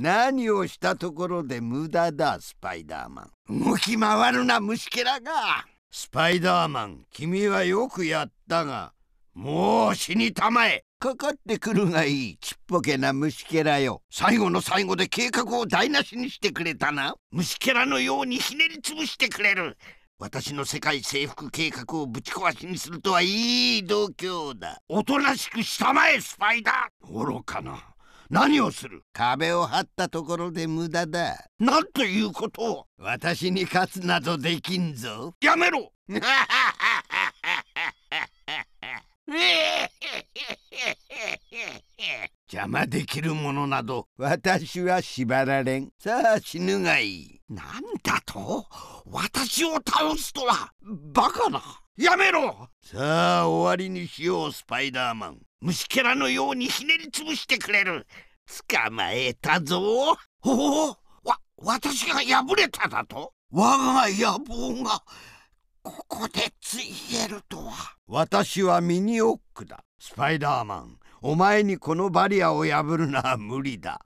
何をしたところで無駄だ、スパイダーマン。動き回るな、虫けらが。スパイダーマン、君はよくやったが、もう死にたまえ。かかってくるがいい、ちっぽけな虫けらよ。最後の最後で計画を台無しにしてくれたな。虫けらのようにひねりつぶしてくれる。私の世界征服計画をぶち壊しにするとはいい度胸だ。おとなしくしたまえ、スパイダー。愚かな。何をする壁を張ったところで無駄だなんということを私に勝つなどできんぞやめろ 邪魔できるものなど私は縛られんさあ死ぬがいいなんだと私を倒すとはバカなやめろさあ終わりにしようスパイダーマン虫キャラのようにひねりつぶしてくれる捕まえたぞおおわ私が破れただと我が野望がここでついえるとは私はミニオックだスパイダーマンお前にこのバリアを破るのは無理だ